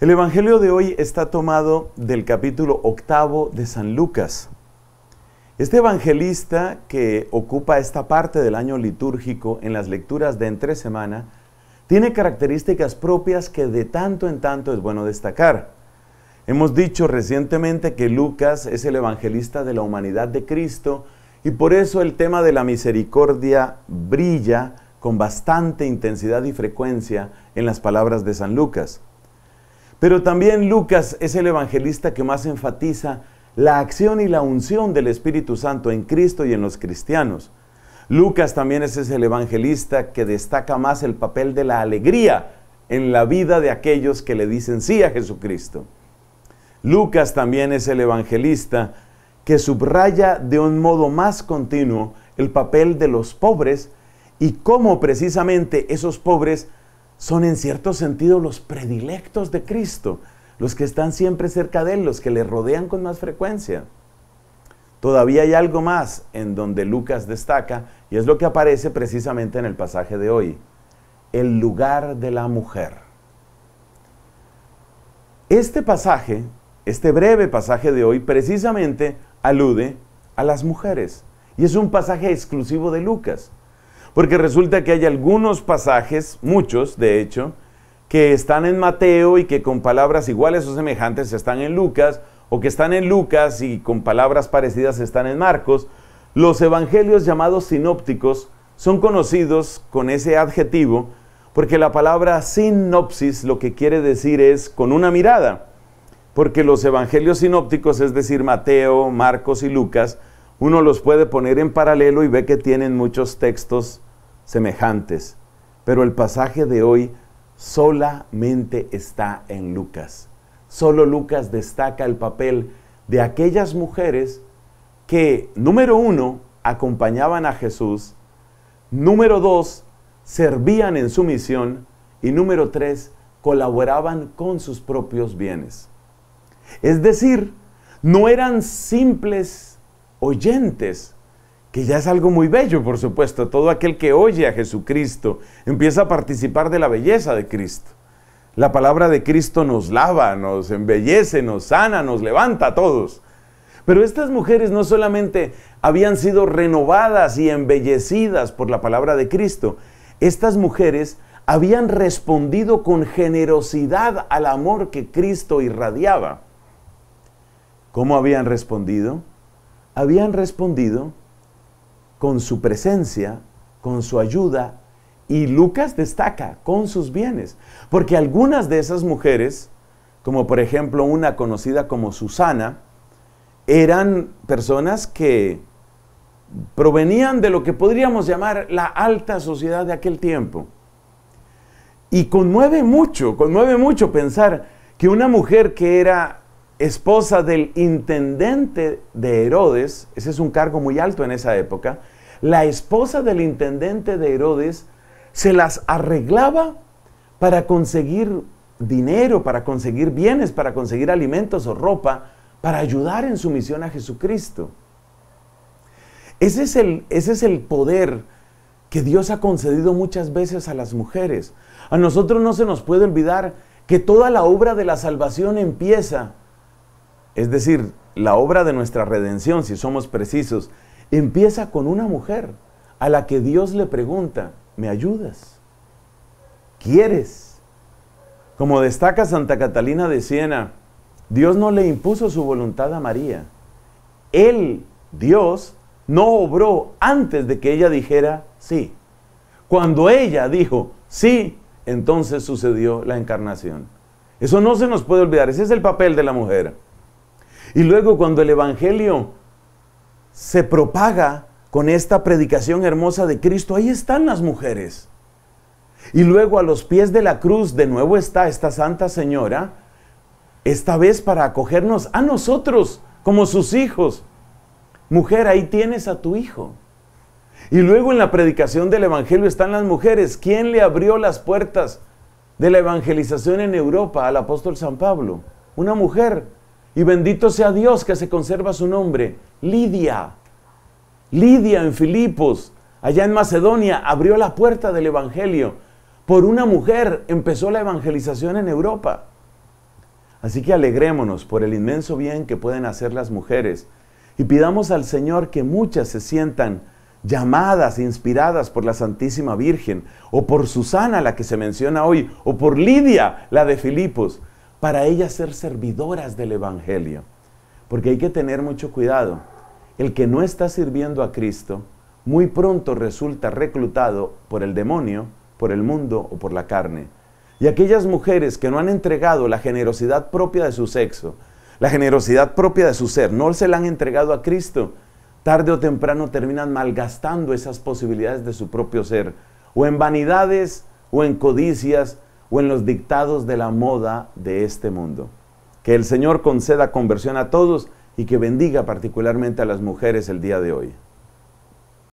El Evangelio de hoy está tomado del capítulo octavo de San Lucas. Este evangelista que ocupa esta parte del año litúrgico en las lecturas de entre semana, tiene características propias que de tanto en tanto es bueno destacar. Hemos dicho recientemente que Lucas es el evangelista de la humanidad de Cristo y por eso el tema de la misericordia brilla con bastante intensidad y frecuencia en las palabras de San Lucas. Pero también Lucas es el evangelista que más enfatiza la acción y la unción del Espíritu Santo en Cristo y en los cristianos. Lucas también es el evangelista que destaca más el papel de la alegría en la vida de aquellos que le dicen sí a Jesucristo. Lucas también es el evangelista que subraya de un modo más continuo el papel de los pobres y cómo precisamente esos pobres son en cierto sentido los predilectos de Cristo, los que están siempre cerca de Él, los que le rodean con más frecuencia. Todavía hay algo más en donde Lucas destaca y es lo que aparece precisamente en el pasaje de hoy, el lugar de la mujer. Este pasaje, este breve pasaje de hoy, precisamente alude a las mujeres y es un pasaje exclusivo de Lucas. Porque resulta que hay algunos pasajes, muchos de hecho, que están en Mateo y que con palabras iguales o semejantes están en Lucas, o que están en Lucas y con palabras parecidas están en Marcos. Los evangelios llamados sinópticos son conocidos con ese adjetivo porque la palabra sinopsis lo que quiere decir es con una mirada. Porque los evangelios sinópticos, es decir, Mateo, Marcos y Lucas, uno los puede poner en paralelo y ve que tienen muchos textos semejantes. Pero el pasaje de hoy solamente está en Lucas. Solo Lucas destaca el papel de aquellas mujeres que, número uno, acompañaban a Jesús, número dos, servían en su misión y número tres, colaboraban con sus propios bienes. Es decir, no eran simples oyentes, que ya es algo muy bello, por supuesto. Todo aquel que oye a Jesucristo empieza a participar de la belleza de Cristo. La palabra de Cristo nos lava, nos embellece, nos sana, nos levanta a todos. Pero estas mujeres no solamente habían sido renovadas y embellecidas por la palabra de Cristo, estas mujeres habían respondido con generosidad al amor que Cristo irradiaba. ¿Cómo habían respondido? habían respondido con su presencia, con su ayuda, y Lucas destaca con sus bienes, porque algunas de esas mujeres, como por ejemplo una conocida como Susana, eran personas que provenían de lo que podríamos llamar la alta sociedad de aquel tiempo. Y conmueve mucho, conmueve mucho pensar que una mujer que era esposa del intendente de Herodes, ese es un cargo muy alto en esa época, la esposa del intendente de Herodes se las arreglaba para conseguir dinero, para conseguir bienes, para conseguir alimentos o ropa, para ayudar en su misión a Jesucristo. Ese es el, ese es el poder que Dios ha concedido muchas veces a las mujeres. A nosotros no se nos puede olvidar que toda la obra de la salvación empieza es decir, la obra de nuestra redención, si somos precisos, empieza con una mujer a la que Dios le pregunta, ¿me ayudas? ¿Quieres? Como destaca Santa Catalina de Siena, Dios no le impuso su voluntad a María. Él, Dios, no obró antes de que ella dijera sí. Cuando ella dijo sí, entonces sucedió la encarnación. Eso no se nos puede olvidar, ese es el papel de la mujer. Y luego cuando el Evangelio se propaga con esta predicación hermosa de Cristo, ahí están las mujeres. Y luego a los pies de la cruz de nuevo está esta Santa Señora, esta vez para acogernos a nosotros como sus hijos. Mujer, ahí tienes a tu hijo. Y luego en la predicación del Evangelio están las mujeres. ¿Quién le abrió las puertas de la evangelización en Europa al apóstol San Pablo? Una mujer y bendito sea Dios que se conserva su nombre. Lidia. Lidia en Filipos, allá en Macedonia, abrió la puerta del Evangelio. Por una mujer empezó la evangelización en Europa. Así que alegrémonos por el inmenso bien que pueden hacer las mujeres y pidamos al Señor que muchas se sientan llamadas, inspiradas por la Santísima Virgen, o por Susana, la que se menciona hoy, o por Lidia, la de Filipos, para ellas ser servidoras del Evangelio. Porque hay que tener mucho cuidado. El que no está sirviendo a Cristo muy pronto resulta reclutado por el demonio, por el mundo o por la carne. Y aquellas mujeres que no han entregado la generosidad propia de su sexo, la generosidad propia de su ser, no se la han entregado a Cristo, tarde o temprano terminan malgastando esas posibilidades de su propio ser, o en vanidades, o en codicias, o en los dictados de la moda de este mundo. Que el Señor conceda conversión a todos y que bendiga particularmente a las mujeres el día de hoy.